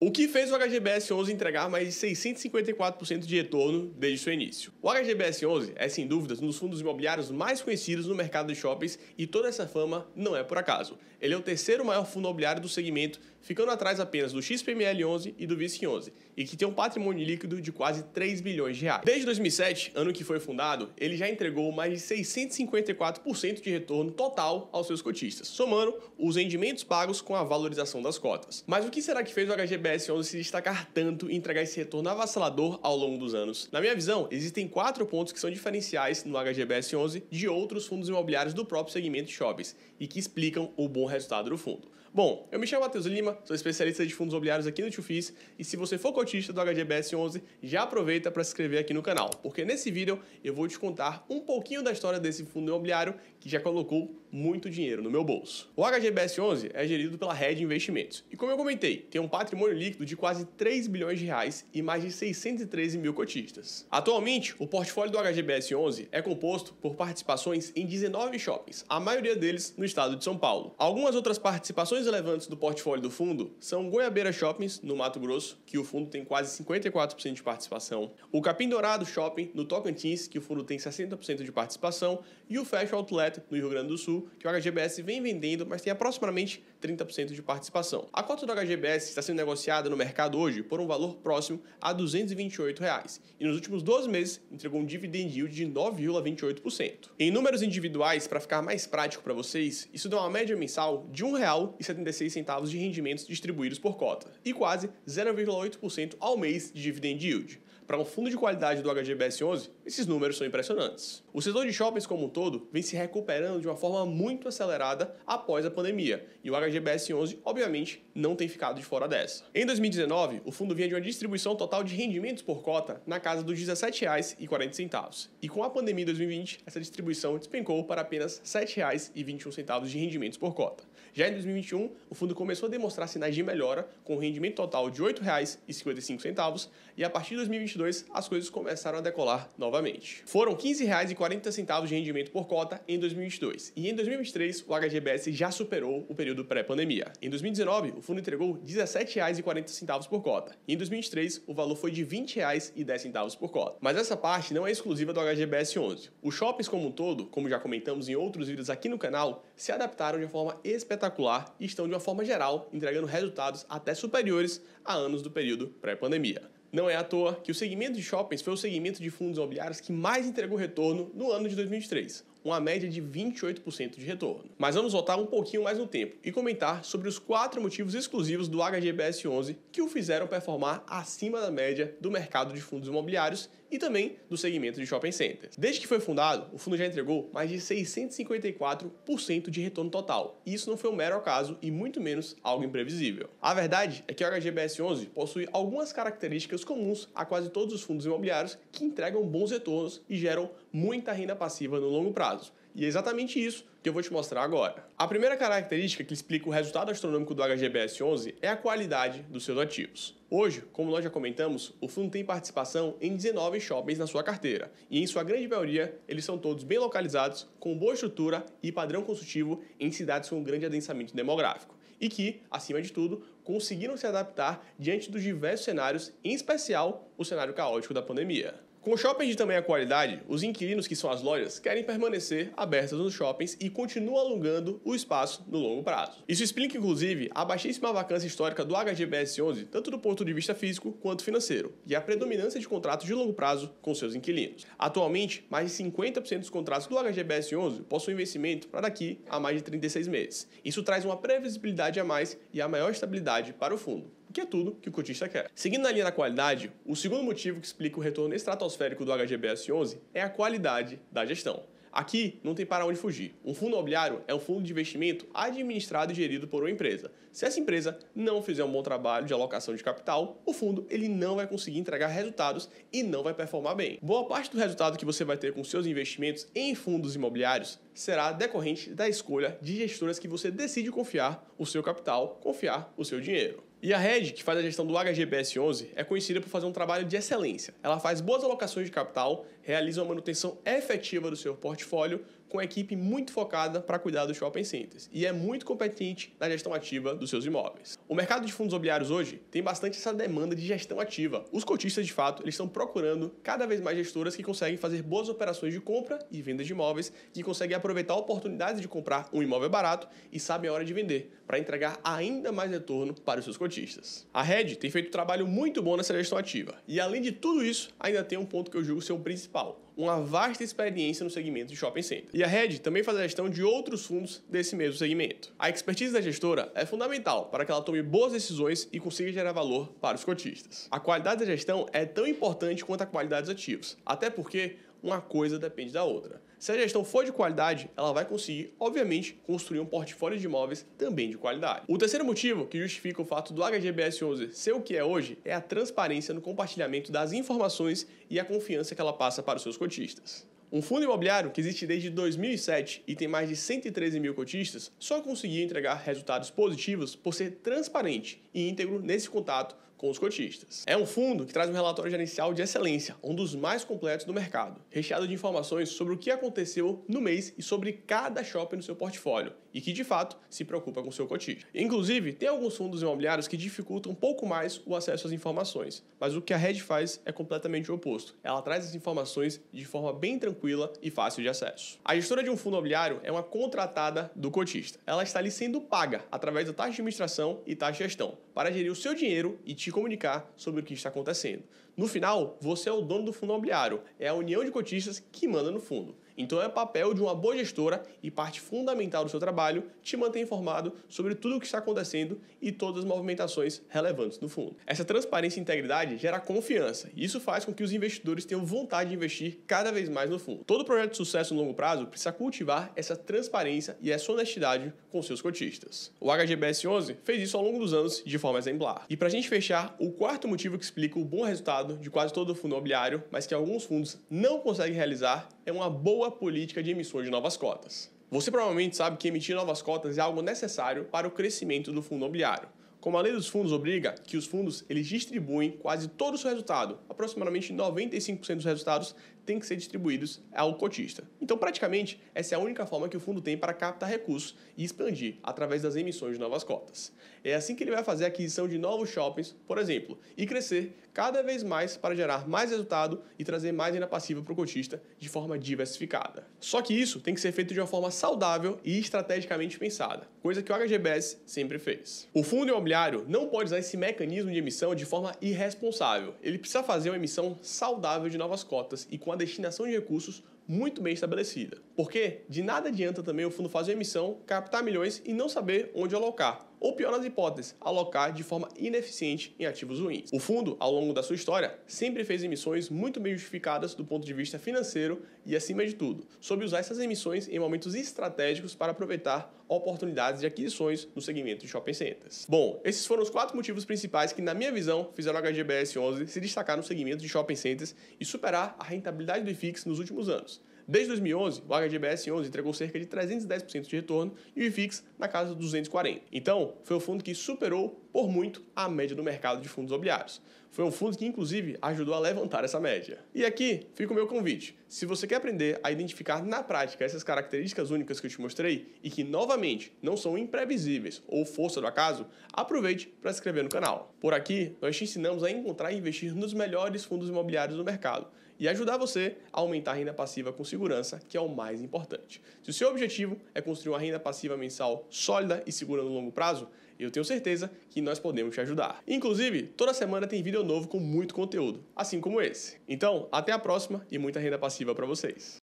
O que fez o HGBS 11 entregar mais de 654% de retorno desde seu início. O HGBS 11 é sem dúvidas um dos fundos imobiliários mais conhecidos no mercado de shoppings e toda essa fama não é por acaso. Ele é o terceiro maior fundo imobiliário do segmento ficando atrás apenas do XPML11 e do VISC11, e que tem um patrimônio líquido de quase 3 bilhões de reais. Desde 2007, ano que foi fundado, ele já entregou mais de 654% de retorno total aos seus cotistas, somando os rendimentos pagos com a valorização das cotas. Mas o que será que fez o HGBS11 se destacar tanto e entregar esse retorno avassalador ao longo dos anos? Na minha visão, existem quatro pontos que são diferenciais no HGBS11 de outros fundos imobiliários do próprio segmento shoppings e que explicam o bom resultado do fundo. Bom, eu me chamo Matheus Lima, sou especialista de fundos imobiliários aqui no Tio Fis, e se você for cotista do HGBS 11, já aproveita para se inscrever aqui no canal, porque nesse vídeo eu vou te contar um pouquinho da história desse fundo imobiliário que já colocou muito dinheiro no meu bolso. O HGBS 11 é gerido pela Red Investimentos e, como eu comentei, tem um patrimônio líquido de quase 3 bilhões de reais e mais de 613 mil cotistas. Atualmente, o portfólio do HGBS 11 é composto por participações em 19 shoppings, a maioria deles no estado de São Paulo. Algumas outras participações relevantes do portfólio do fundo são Goiabeira Shoppings, no Mato Grosso, que o fundo tem quase 54% de participação, o Capim Dourado Shopping, no Tocantins, que o fundo tem 60% de participação, e o Fashion Outlet, no Rio Grande do Sul, que o HGBS vem vendendo, mas tem aproximadamente 30% de participação. A cota do HGBS está sendo negociada no mercado hoje por um valor próximo a R$ 228 reais, e nos últimos 12 meses entregou um dividend yield de 9,28%. Em números individuais, para ficar mais prático para vocês, isso dá uma média mensal de R$ 1,76 de rendimentos distribuídos por cota e quase 0,8% ao mês de dividend yield para um fundo de qualidade do HGBS11, esses números são impressionantes. O setor de shoppings como um todo vem se recuperando de uma forma muito acelerada após a pandemia, e o HGBS11, obviamente, não tem ficado de fora dessa. Em 2019, o fundo vinha de uma distribuição total de rendimentos por cota na casa dos R$ 17,40, e com a pandemia em 2020, essa distribuição despencou para apenas R$ 7,21 de rendimentos por cota. Já em 2021, o fundo começou a demonstrar sinais de melhora, com um rendimento total de R$ 8,55, e a partir de 2022, 2022, as coisas começaram a decolar novamente. Foram R$ 15,40 de rendimento por cota em 2022 e em 2023 o HGBS já superou o período pré-pandemia. Em 2019, o fundo entregou R$ 17,40 por cota e em 2023 o valor foi de R$ 20,10 por cota. Mas essa parte não é exclusiva do HGBS 11. Os shoppings como um todo, como já comentamos em outros vídeos aqui no canal, se adaptaram de forma espetacular e estão de uma forma geral entregando resultados até superiores a anos do período pré-pandemia. Não é à toa que o segmento de shoppings foi o segmento de fundos imobiliários que mais entregou retorno no ano de 2023, uma média de 28% de retorno. Mas vamos voltar um pouquinho mais no tempo e comentar sobre os quatro motivos exclusivos do HGBS 11 que o fizeram performar acima da média do mercado de fundos imobiliários e também do segmento de shopping centers. Desde que foi fundado, o fundo já entregou mais de 654% de retorno total. E isso não foi um mero acaso e muito menos algo imprevisível. A verdade é que o HGBS11 possui algumas características comuns a quase todos os fundos imobiliários que entregam bons retornos e geram muita renda passiva no longo prazo. E é exatamente isso que eu vou te mostrar agora. A primeira característica que explica o resultado astronômico do HGBS-11 é a qualidade dos seus ativos. Hoje, como nós já comentamos, o fundo tem participação em 19 shoppings na sua carteira, e em sua grande maioria, eles são todos bem localizados, com boa estrutura e padrão construtivo em cidades com grande adensamento demográfico, e que, acima de tudo, conseguiram se adaptar diante dos diversos cenários, em especial o cenário caótico da pandemia. Com shoppings shopping de tamanha qualidade, os inquilinos, que são as lojas, querem permanecer abertas nos shoppings e continuam alugando o espaço no longo prazo. Isso explica, inclusive, a baixíssima vacância histórica do HGBS 11, tanto do ponto de vista físico quanto financeiro, e a predominância de contratos de longo prazo com seus inquilinos. Atualmente, mais de 50% dos contratos do HGBS 11 possuem vencimento para daqui a mais de 36 meses. Isso traz uma previsibilidade a mais e a maior estabilidade para o fundo que é tudo que o cotista quer. Seguindo na linha da qualidade, o segundo motivo que explica o retorno estratosférico do HGBS11 é a qualidade da gestão. Aqui não tem para onde fugir. Um fundo imobiliário é um fundo de investimento administrado e gerido por uma empresa. Se essa empresa não fizer um bom trabalho de alocação de capital, o fundo ele não vai conseguir entregar resultados e não vai performar bem. Boa parte do resultado que você vai ter com seus investimentos em fundos imobiliários será decorrente da escolha de gestoras que você decide confiar o seu capital, confiar o seu dinheiro. E a Red, que faz a gestão do HGBS11, é conhecida por fazer um trabalho de excelência. Ela faz boas alocações de capital, realiza uma manutenção efetiva do seu portfólio, com uma equipe muito focada para cuidar do shopping centers e é muito competente na gestão ativa dos seus imóveis. O mercado de fundos imobiliários hoje tem bastante essa demanda de gestão ativa. Os cotistas, de fato, eles estão procurando cada vez mais gestoras que conseguem fazer boas operações de compra e venda de imóveis, que conseguem aproveitar oportunidades de comprar um imóvel barato e sabem a hora de vender, para entregar ainda mais retorno para os seus cotistas. A Red tem feito um trabalho muito bom nessa gestão ativa e, além de tudo isso, ainda tem um ponto que eu julgo ser o principal uma vasta experiência no segmento de shopping center. E a Red também faz a gestão de outros fundos desse mesmo segmento. A expertise da gestora é fundamental para que ela tome boas decisões e consiga gerar valor para os cotistas. A qualidade da gestão é tão importante quanto a qualidade dos ativos, até porque uma coisa depende da outra. Se a gestão for de qualidade, ela vai conseguir, obviamente, construir um portfólio de imóveis também de qualidade. O terceiro motivo que justifica o fato do HGBS 11 ser o que é hoje é a transparência no compartilhamento das informações e a confiança que ela passa para os seus cotistas. Um fundo imobiliário que existe desde 2007 e tem mais de 113 mil cotistas só conseguiu entregar resultados positivos por ser transparente e íntegro nesse contato com os cotistas. É um fundo que traz um relatório gerencial de excelência, um dos mais completos do mercado, recheado de informações sobre o que aconteceu no mês e sobre cada shopping no seu portfólio, e que de fato se preocupa com seu cotista. Inclusive, tem alguns fundos imobiliários que dificultam um pouco mais o acesso às informações, mas o que a Red faz é completamente o oposto. Ela traz as informações de forma bem tranquila e fácil de acesso. A gestora de um fundo imobiliário é uma contratada do cotista. Ela está ali sendo paga através da taxa de administração e taxa de gestão para gerir o seu dinheiro e te te comunicar sobre o que está acontecendo. No final, você é o dono do fundo imobiliário, é a união de cotistas que manda no fundo. Então é papel de uma boa gestora e parte fundamental do seu trabalho te manter informado sobre tudo o que está acontecendo e todas as movimentações relevantes do fundo. Essa transparência e integridade gera confiança e isso faz com que os investidores tenham vontade de investir cada vez mais no fundo. Todo projeto de sucesso no longo prazo precisa cultivar essa transparência e essa honestidade com seus cotistas. O HGBS 11 fez isso ao longo dos anos de forma exemplar. E para a gente fechar, o quarto motivo que explica o bom resultado de quase todo o fundo imobiliário, mas que alguns fundos não conseguem realizar é uma boa política de emissão de novas cotas. Você provavelmente sabe que emitir novas cotas é algo necessário para o crescimento do fundo imobiliário. Como a lei dos fundos obriga que os fundos eles distribuem quase todo o seu resultado, aproximadamente 95% dos resultados têm que ser distribuídos ao cotista. Então, praticamente, essa é a única forma que o fundo tem para captar recursos e expandir através das emissões de novas cotas. É assim que ele vai fazer a aquisição de novos shoppings, por exemplo, e crescer cada vez mais para gerar mais resultado e trazer mais renda passiva para o cotista de forma diversificada. Só que isso tem que ser feito de uma forma saudável e estrategicamente pensada, coisa que o HGBS sempre fez. O fundo imobiliário não pode usar esse mecanismo de emissão de forma irresponsável. Ele precisa fazer uma emissão saudável de novas cotas e com a destinação de recursos muito bem estabelecida. Porque de nada adianta também o fundo fazer emissão, captar milhões e não saber onde alocar ou pior nas hipóteses, alocar de forma ineficiente em ativos ruins. O fundo, ao longo da sua história, sempre fez emissões muito bem justificadas do ponto de vista financeiro e, acima de tudo, soube usar essas emissões em momentos estratégicos para aproveitar oportunidades de aquisições no segmento de shopping centers. Bom, esses foram os quatro motivos principais que, na minha visão, fizeram a HGBS 11 se destacar no segmento de shopping centers e superar a rentabilidade do IFIX nos últimos anos. Desde 2011, o HGBS 11 entregou cerca de 310% de retorno e o IFIX na casa dos 240. Então, foi o fundo que superou por muito a média do mercado de fundos imobiliários. Foi um fundo que, inclusive, ajudou a levantar essa média. E aqui fica o meu convite. Se você quer aprender a identificar na prática essas características únicas que eu te mostrei e que, novamente, não são imprevisíveis ou força do acaso, aproveite para se inscrever no canal. Por aqui, nós te ensinamos a encontrar e investir nos melhores fundos imobiliários do mercado e ajudar você a aumentar a renda passiva com segurança segurança, que é o mais importante. Se o seu objetivo é construir uma renda passiva mensal sólida e segura no longo prazo, eu tenho certeza que nós podemos te ajudar. Inclusive, toda semana tem vídeo novo com muito conteúdo, assim como esse. Então, até a próxima e muita renda passiva para vocês.